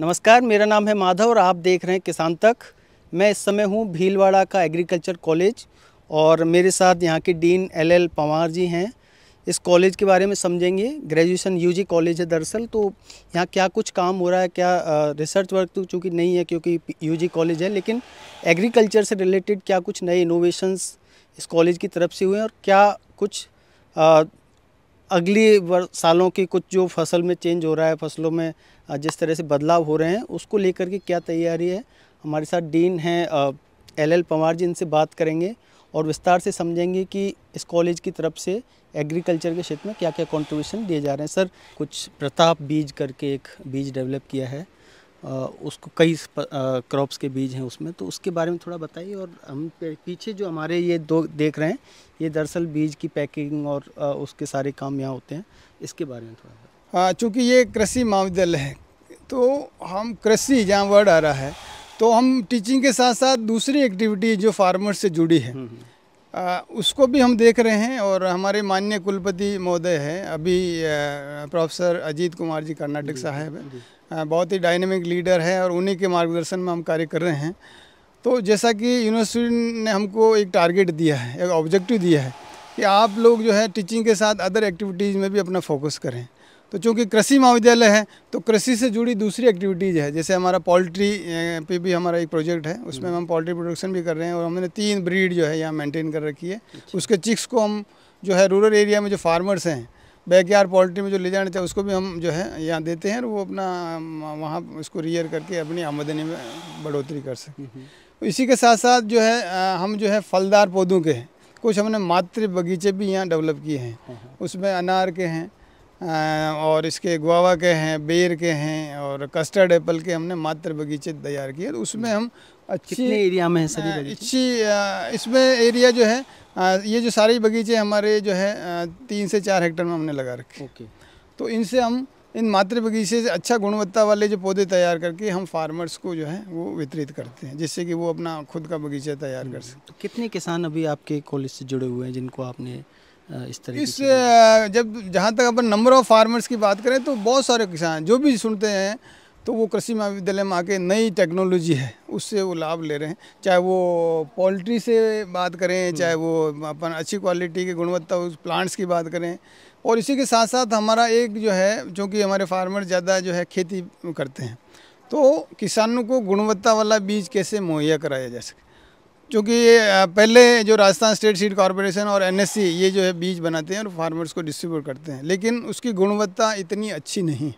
नमस्कार मेरा नाम है माधव और आप देख रहे हैं किसान तक मैं इस समय हूँ भीलवाड़ा का एग्रीकल्चर कॉलेज और मेरे साथ यहाँ के dean L L Pawar ji हैं इस कॉलेज के बारे में समझेंगे ग्रेजुएशन यूजी कॉलेज है दरअसल तो यहाँ क्या कुछ काम हो रहा है क्या रिसर्च वर्क तो चूँकि नहीं है क्योंकि यू कॉलेज है लेकिन एग्रीकल्चर से रिलेटेड क्या कुछ नए इनोवेशंस इस कॉलेज की तरफ से हुए हैं और क्या कुछ अगली सालों की कुछ जो फसल में चेंज हो रहा है फसलों में जिस तरह से बदलाव हो रहे हैं उसको लेकर के क्या तैयारी है हमारे साथ डीन हैं एल एल पंवार जी इनसे बात करेंगे और विस्तार से समझेंगे कि इस कॉलेज की तरफ से एग्रीकल्चर के क्षेत्र में क्या क्या कंट्रीब्यूशन दिए जा रहे हैं सर कुछ प्रताप बीज करके एक बीज डेवलप किया है उसको कई क्रॉप्स के बीज हैं उसमें तो उसके बारे में थोड़ा बताइए और हम पीछे जो हमारे ये दो देख रहे हैं ये दरअसल बीज की पैकिंग और उसके सारे काम यहाँ होते हैं इसके बारे में थोड़ा हाँ चूँकि ये कृषि महाविद्यालय है तो हम कृषि जहाँ वर्ड आ रहा है तो हम टीचिंग के साथ साथ दूसरी एक्टिविटी जो फार्मर से जुड़ी है आ, हम्म, हम्म। उसको भी हम देख रहे हैं और हमारे माननीय कुलपति महोदय हैं अभी प्रोफेसर अजीत कुमार जी कर्नाटक साहब हैं बहुत ही डायनेमिक लीडर है और उन्हीं के मार्गदर्शन में हम कार्य कर रहे हैं तो जैसा कि यूनिवर्सिटी ने हमको एक टारगेट दिया है एक ऑब्जेक्टिव दिया है कि आप लोग जो है टीचिंग के साथ अदर एक्टिविटीज़ में भी अपना फोकस करें तो चूँकि कृषि महाविद्यालय है तो कृषि से जुड़ी दूसरी एक्टिविटीज़ है जैसे हमारा पोल्ट्री पे भी हमारा एक प्रोजेक्ट है उसमें हम पोल्ट्री प्रोडक्शन भी कर रहे हैं और हमने तीन ब्रीड जो है यहाँ मेंटेन कर रखी है अच्छा। उसके चिक्स को हम जो है रूरल एरिया में जो फार्मर्स हैं बैकयार्ड पोल्ट्री में जो ले जाना चाहिए उसको भी हम जो है यहाँ देते हैं और वो अपना वहाँ उसको रियर करके अपनी आमदनी में बढ़ोतरी कर सकें हम्म, हम्म। तो इसी के साथ साथ जो है हम जो है फलदार पौधों के हैं कुछ हमने मातृ बगीचे भी यहाँ डेवलप किए हैं हाँ, हाँ। उसमें अनार के हैं और इसके गुआवा के हैं बेर के हैं और कस्टर्ड एप्पल के हमने मातृ बगीचे तैयार किए तो उसमें हम अच्छी कितने एरिया में है सभी अच्छी इसमें एरिया जो है ये जो सारे बगीचे हमारे जो है तीन से चार हेक्टर में हमने लगा रखे ओके तो इनसे हम इन मात्र बगीचे से अच्छा गुणवत्ता वाले जो पौधे तैयार करके हम फार्मर्स को जो है वो वितरित करते हैं जिससे कि वो अपना खुद का बगीचा तैयार कर हम्म, सकते तो कितने किसान अभी आपके कॉलेज से जुड़े हुए हैं जिनको आपने इस तरह इस जब जहाँ तक अपन नंबर ऑफ़ फार्मर्स की बात करें तो बहुत सारे किसान जो भी सुनते हैं तो वो कृषि महाविद्यालय में आके नई टेक्नोलॉजी है उससे वो लाभ ले रहे हैं चाहे वो पोल्ट्री से बात करें हम्म। चाहे वो अपन अच्छी क्वालिटी की गुणवत्ता उस प्लांट्स की बात करें और इसी के साथ साथ हमारा एक जो है जो कि हमारे फार्मर ज़्यादा जो है खेती करते हैं तो किसानों को गुणवत्ता वाला बीज कैसे मुहैया कराया जा सके क्योंकि पहले जो राजस्थान स्टेट सीड कॉरपोरेशन और एन ये जो है बीज बनाते हैं और फार्मर्स को डिस्ट्रीब्यूट करते हैं लेकिन उसकी गुणवत्ता इतनी अच्छी नहीं है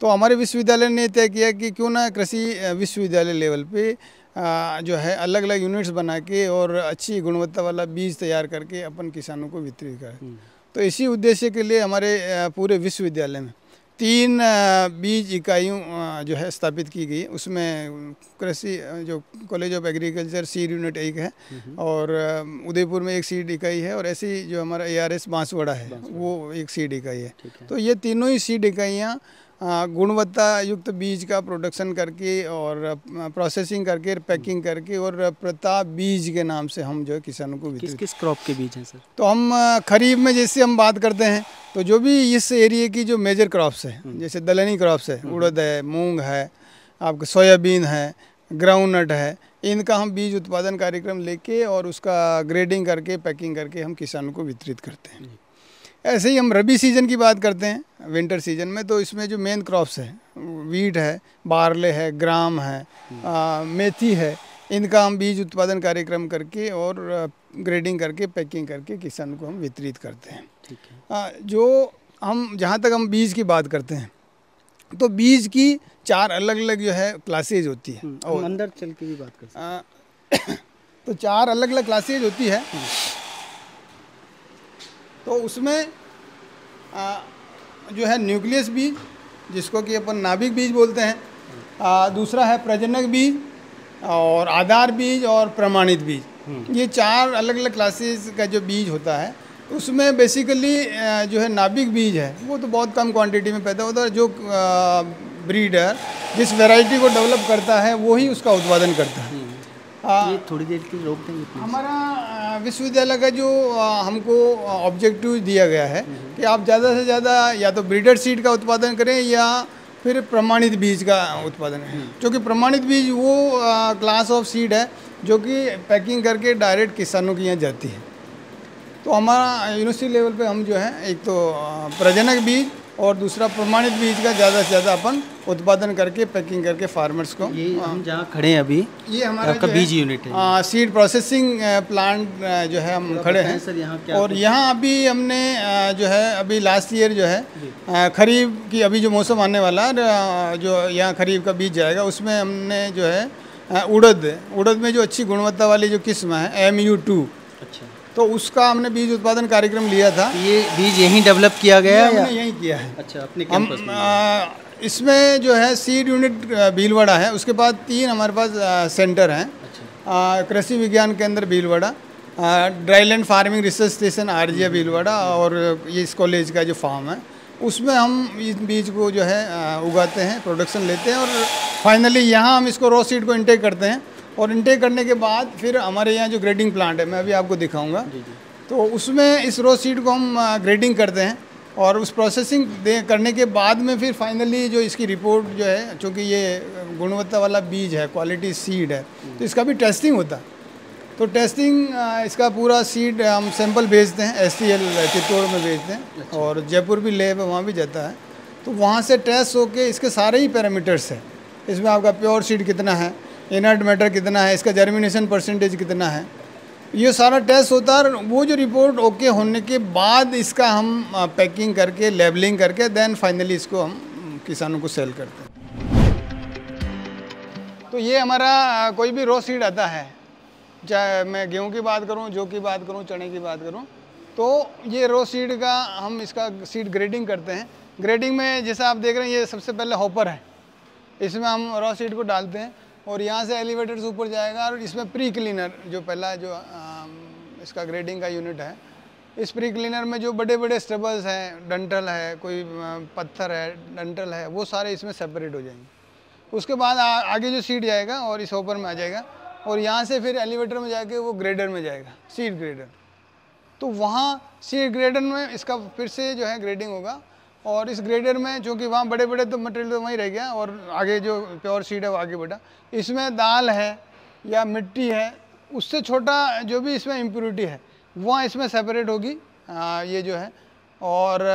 तो हमारे विश्वविद्यालय ने तय किया कि क्यों ना कृषि विश्वविद्यालय लेवल पे जो है अलग अलग यूनिट्स बना के और अच्छी गुणवत्ता वाला बीज तैयार करके अपन किसानों को वितरित करें हम्म। तो इसी उद्देश्य के लिए हमारे पूरे विश्वविद्यालय में तीन बीज इकाइयों जो है स्थापित की गई उसमें कृषि जो college of agriculture seed unit एक है हम्म। और उदयपुर में एक सीड इकाई है और ऐसी जो हमारा ए आर एस बांसवाड़ा है वो एक सीड इकाई है तो ये तीनों ही सीड इकाइयाँ गुणवत्ता युक्त बीज का प्रोडक्शन करके और प्रोसेसिंग करके पैकिंग करके और प्रताप बीज के नाम से हम जो है किसानों को किस किस क्रॉप के बीज हैं सर तो हम खरीफ में जैसे हम बात करते हैं तो जो भी इस एरिए की जो मेजर क्रॉप्स हैं हम्म। जैसे दलहनी क्रॉप्स है हम्म। उड़द है मूंग है आपका सोयाबीन है ग्राउंडनट है इनका हम बीज उत्पादन कार्यक्रम लेके और उसका ग्रेडिंग करके पैकिंग करके हम किसानों को वितरित करते हैं ऐसे ही हम रबी सीज़न की बात करते हैं विंटर सीज़न में तो इसमें जो मेन क्रॉप्स हैं वीट है बारले है ग्राम है हम्म। आ, मेथी है इनका हम बीज उत्पादन कार्यक्रम करके और ग्रेडिंग करके पैकिंग करके किसान को हम वितरित करते हैं ठीक है आ, जो हम जहाँ तक हम बीज की बात करते हैं तो बीज की चार अलग अलग जो है क्लासेज होती है हम्म, और अंदर चल के भी बात करते हैं तो चार अलग अलग क्लासेज होती है हम्म। तो उसमें आ, जो है न्यूक्लियस बीज जिसको कि अपन नाभिक बीज बोलते हैं आ, दूसरा है प्रजनक बीज और आधार बीज और प्रमाणित बीज हम्म। ये चार अलग अलग क्लासेस का जो बीज होता है उसमें बेसिकली जो है नाभिक बीज है वो तो बहुत कम क्वांटिटी में पैदा होता है जो ब्रीडर जिस वैरायटी को डेवलप करता है वो ही उसका उत्पादन करता है हाँ। ये थोड़ी देर के रोक देंगे हमारा विश्वविद्यालय का जो हमको ऑब्जेक्टिव दिया गया है हम्म, हम्म। कि आप ज़्यादा से ज़्यादा या तो ब्रीडर सीड का उत्पादन करें या फिर प्रमाणित बीज का उत्पादन है हम्म। क्योंकि प्रमाणित बीज वो क्लास ऑफ सीड है जो कि पैकिंग करके डायरेक्ट किसानों के यहाँ जाती है तो हमारा यूनिवर्सिटी लेवल पे हम जो है एक तो प्रजनक बीज और दूसरा प्रमाणित बीज का ज़्यादा से ज़्यादा अपन उत्पादन करके पैकिंग करके फार्मर्स को ये हाँ। हम जहाँ खड़े हैं अभी ये हमारा बीज यूनिट है आ, सीड प्रोसेसिंग प्लांट जो है हम तो खड़े हैं सर यहाँ क्या और यहाँ अभी हमने जो है अभी लास्ट ईयर जो है खरीफ की अभी जो मौसम आने वाला जो यहाँ खरीफ का बीज जाएगा उसमें हमने जो है उड़द उड़द में जो अच्छी गुणवत्ता वाली जो किस्म है एम यू टू अच्छा तो उसका हमने बीज उत्पादन कार्यक्रम लिया था ये बीज यहीं डेवलप किया गया है यहीं किया है अच्छा अपने में इसमें जो है सीड यूनिट भीलवाड़ा है उसके बाद तीन हमारे पास सेंटर हैं अच्छा। Krishi Vigyan Kendra Bhilwara dryland farming research station R G Bhilwara और ये इस कॉलेज का जो फार्म है उसमें हम इस बीज को जो है उगाते हैं प्रोडक्शन लेते हैं और फाइनली यहाँ हम इसको रॉ सीड को इंटेक करते हैं और इंटेक करने के बाद फिर हमारे यहाँ जो ग्रेडिंग प्लांट है मैं अभी आपको दिखाऊँगा तो उसमें इस रॉ सीड को हम ग्रेडिंग करते हैं और उस प्रोसेसिंग दे करने के बाद में फिर फाइनली जो इसकी रिपोर्ट जो है चूँकि ये गुणवत्ता वाला बीज है क्वालिटी सीड है तो इसका भी टेस्टिंग होता है तो टेस्टिंग इसका पूरा सीड हम सैंपल भेजते हैं एस टी एल चित्तौड़ में भेजते हैं अच्छा। और जयपुर भी लेब है वहाँ भी जाता है तो वहाँ से टेस्ट होके इसके सारे ही पैरामीटर्स हैं इसमें आपका प्योर सीड कितना है इनर्ट मैटर कितना है इसका जर्मिनेशन परसेंटेज कितना है ये सारा टेस्ट होता है वो जो रिपोर्ट ओके होने के बाद इसका हम पैकिंग करके लेबलिंग करके देन फाइनली इसको हम किसानों को सेल करते हैं तो ये हमारा कोई भी रॉ सीड आता है चाहे मैं गेहूं की बात करूं जो की बात करूं चने की बात करूं तो ये रो सीड का हम इसका सीड ग्रेडिंग करते हैं ग्रेडिंग में जैसा आप देख रहे हैं ये सबसे पहले हॉपर है इसमें हम रॉ सीड को डालते हैं और यहाँ से एलिवेटर से ऊपर जाएगा और इसमें प्री क्लीनर जो पहला जो आ, इसका ग्रेडिंग का यूनिट है इस प्री क्लीनर में जो बड़े बड़े स्टबल्स हैं डंटल है कोई पत्थर है डंटल है वो सारे इसमें सेपरेट हो जाएंगे उसके बाद आ, आगे जो सीट जाएगा और इस ओपर में आ जाएगा और यहाँ से फिर एलिवेटर में जाके वो ग्रेडर में जाएगा सीट ग्रेडर तो वहाँ सीट ग्रेडर में इसका फिर से जो है ग्रेडिंग होगा और इस ग्रेडर में चूँकि वहाँ बड़े बड़े तो मटेरियल तो वहीं रह गया और आगे जो प्योर सीड है वो आगे बढ़ा इसमें दाल है या मिट्टी है उससे छोटा जो भी इसमें इम्प्योरिटी है वहाँ इसमें सेपरेट होगी ये जो है और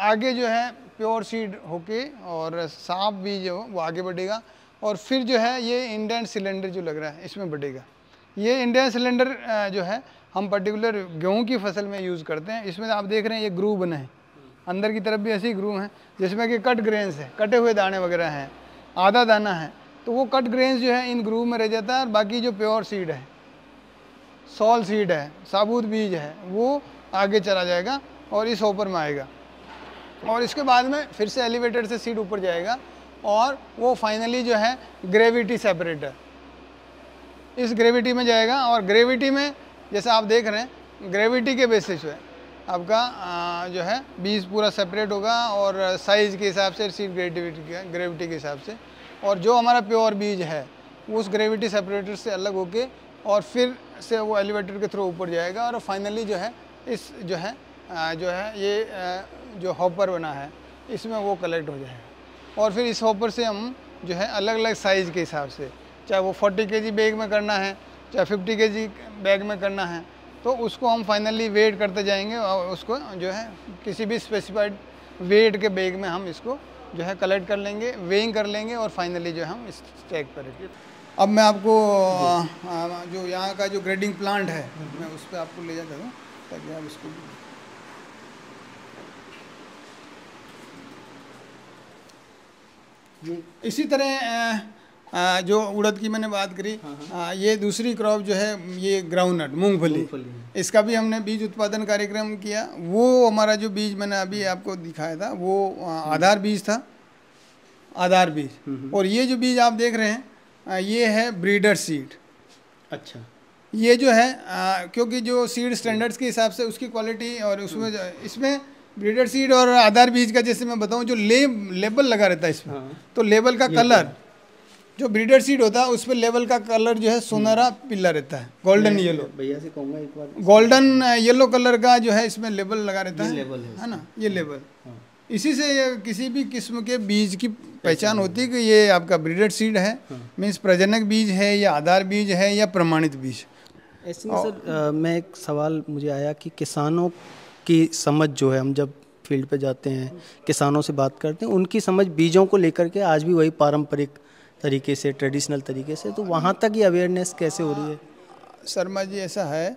आगे जो है प्योर सीड होके और सांप भी जो वो आगे बढ़ेगा और फिर जो है ये इंडियन सिलेंडर जो लग रहा है इसमें बढ़ेगा ये इंडियन सिलेंडर जो है हम पर्टिकुलर गेहूँ की फसल में यूज़ करते हैं इसमें आप देख रहे हैं ये ग्रू बने हैं अंदर की तरफ भी ऐसी ग्रूव हैं जिसमें कि कट ग्रेन्स हैं कटे हुए दाने वगैरह हैं आधा दाना है तो वो कट ग्रेन्स जो है इन ग्रूव में रह जाता है और बाकी जो प्योर सीड है सॉल सीड है साबुत बीज है वो आगे चला जाएगा और इस ओपर में आएगा और इसके बाद में फिर से एलिवेटर से सीड ऊपर जाएगा और वो फाइनली जो है ग्रेविटी सेपरेटर इस ग्रेविटी में जाएगा और ग्रेविटी में जैसे आप देख रहे हैं ग्रेविटी के बेसिस पे आपका जो है बीज पूरा सेपरेट होगा और साइज़ के हिसाब से सीड ग्रेविटी ग्रेविटी के हिसाब से और जो हमारा प्योर बीज है उस ग्रेविटी सेपरेटर से अलग होके और फिर से वो एलिवेटर के थ्रू ऊपर जाएगा और फाइनली जो है इस जो है जो है ये जो हॉपर बना है इसमें वो कलेक्ट हो जाएगा और फिर इस हॉपर से हम जो है अलग अलग साइज़ के हिसाब से चाहे वो 40 के बैग में करना है चाहे 50 के बैग में करना है तो उसको हम फाइनली वेट करते जाएंगे और उसको जो है किसी भी स्पेसिफाइड वेट के बैग में हम इसको जो है कलेक्ट कर लेंगे वेइंग कर लेंगे और फाइनली जो है हम इस चेक पर अब मैं आपको जो यहाँ का जो ग्रेडिंग प्लांट है मैं उस पर आपको ले जाता हूँ ताकि आप इसको इसी तरह जो उड़द की मैंने बात करी हाँ।, हाँ। ये दूसरी क्रॉप जो है ये ग्राउंडनट मूंगफली इसका भी हमने बीज उत्पादन कार्यक्रम किया वो हमारा जो बीज मैंने अभी आपको दिखाया था वो आधार बीज था आधार बीज हम्म, हम्म। और ये जो बीज आप देख रहे हैं ये है ब्रीडर सीड अच्छा ये जो है आ, क्योंकि जो सीड स्टैंडर्ड्स के हिसाब से उसकी क्वालिटी और उसमें हम्म। इसमें ब्रीडर सीड और आधार बीज का जैसे मैं बताऊं जो ले लेबल लगा रहता है इसमें हाँ। तो लेबल का कलर तो जो ब्रीडर सीड होता है उसमें लेवल का कलर जो है सोनहरा हम्म। पीला रहता है गोल्डन येलो भैया से कहूँगा एक बार गोल्डन येलो कलर का जो है इसमें लेबल लगा रहता है लेबल है ना ये लेबल हाँ। हाँ। इसी से किसी भी किस्म के बीज की पहचान होती है कि ये आपका ब्रीडर सीड है मीन्स हाँ। प्रजनक बीज है या आधार बीज है या प्रमाणित बीज ऐसे में सर मैं एक सवाल मुझे आया कि किसानों की समझ जो है हम जब फील्ड पे जाते हैं किसानों से बात करते हैं उनकी समझ बीजों को लेकर के आज भी वही पारंपरिक तरीके से ट्रेडिशनल तरीके से तो वहाँ तक ये अवेयरनेस कैसे हो रही है शर्मा जी ऐसा है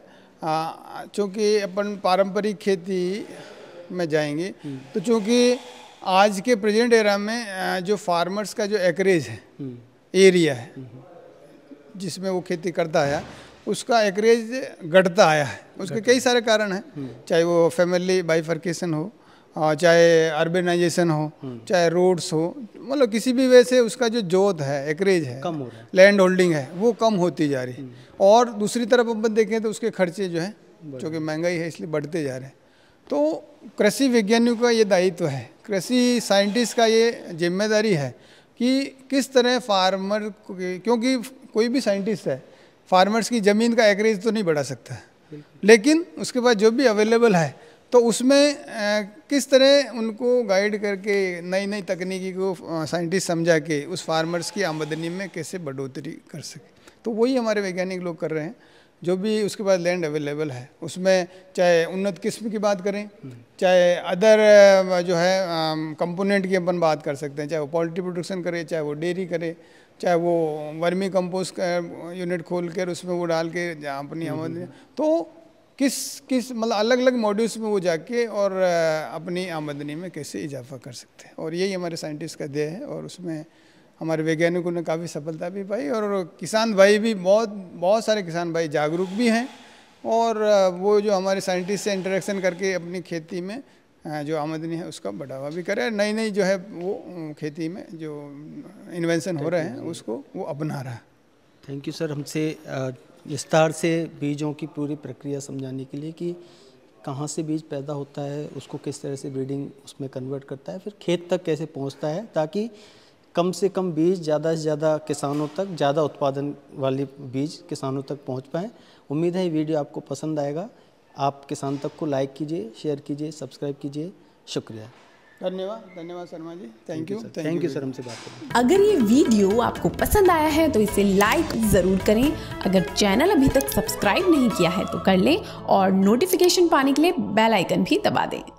चूँकि अपन पारंपरिक खेती में जाएंगे हम्म। तो चूँकि आज के प्रेजेंट एरा में जो फार्मर्स का जो एकरेज है एरिया हम्म। है हम्म। जिसमें वो खेती करता है उसका एकरेज घटता आया है उसके कई सारे कारण हैं चाहे वो फैमिली बाइफर्केशन हो चाहे अर्बेनाइजेशन हो चाहे रोड्स हो मतलब किसी भी वजह से उसका जो जोत है एकरेज है कम हो रहा है लैंड होल्डिंग है वो कम होती जा रही है हम्म। और दूसरी तरफ अपन देखें तो उसके खर्चे जो है जो कि महंगाई है इसलिए बढ़ते जा रहे हैं तो कृषि विज्ञानियों का ये दायित्व है कृषि साइंटिस्ट का ये जिम्मेदारी है कि किस तरह फार्मर क्योंकि कोई भी साइंटिस्ट है फार्मर्स की ज़मीन का एकरेज तो नहीं बढ़ा सकता लेकिन उसके पास जो भी अवेलेबल है तो उसमें किस तरह उनको गाइड करके नई नई तकनीकी को साइंटिस्ट समझा के उस फार्मर्स की आमदनी में कैसे बढ़ोतरी कर सके तो वही हमारे वैज्ञानिक लोग कर रहे हैं जो भी उसके पास लैंड अवेलेबल है उसमें चाहे उन्नत किस्म की बात करें चाहे अदर जो है कंपोनेंट की अपन बात कर सकते हैं चाहे वो पोल्ट्री प्रोडक्शन करे चाहे वो डेयरी करे चाहे वो वर्मी कंपोस्ट यूनिट खोल कर उसमें वो डाल के अपनी हम्म, हम्म, आमदनी हम्म। तो किस किस मतलब अलग अलग मॉड्यूल्स में वो जाके और अपनी आमदनी में कैसे इजाफा कर सकते हैं और यही हमारे साइंटिस्ट का ध्येय है और उसमें हमारे वैज्ञानिकों ने काफ़ी सफलता भी पाई और किसान भाई भी बहुत बहुत सारे किसान भाई जागरूक भी हैं और वो जो हमारे साइंटिस्ट से इंटरेक्शन करके अपनी खेती में जो आमदनी है उसका बढ़ावा भी करे नई नई जो है वो खेती में जो इन्वेंशन हो रहे हैं उसको वो अपना रहा है थैंक यू सर हमसे विस्तार से बीजों की पूरी प्रक्रिया समझाने के लिए कि कहाँ से बीज पैदा होता है उसको किस तरह से ब्रीडिंग उसमें कन्वर्ट करता है फिर खेत तक कैसे पहुँचता है ताकि कम से कम बीज ज़्यादा से ज़्यादा किसानों तक ज़्यादा उत्पादन वाले बीज किसानों तक पहुँच पाएँ उम्मीद है ये वीडियो आपको पसंद आएगा आप किसान तक को लाइक कीजिए शेयर कीजिए सब्सक्राइब कीजिए शुक्रिया धन्यवाद धन्यवाद Sharma ji thank you thank you sir हमसे बात अगर ये वीडियो आपको पसंद आया है तो इसे लाइक ज़रूर करें अगर चैनल अभी तक सब्सक्राइब नहीं किया है तो कर लें और नोटिफिकेशन पाने के लिए बेल आइकन भी दबा दें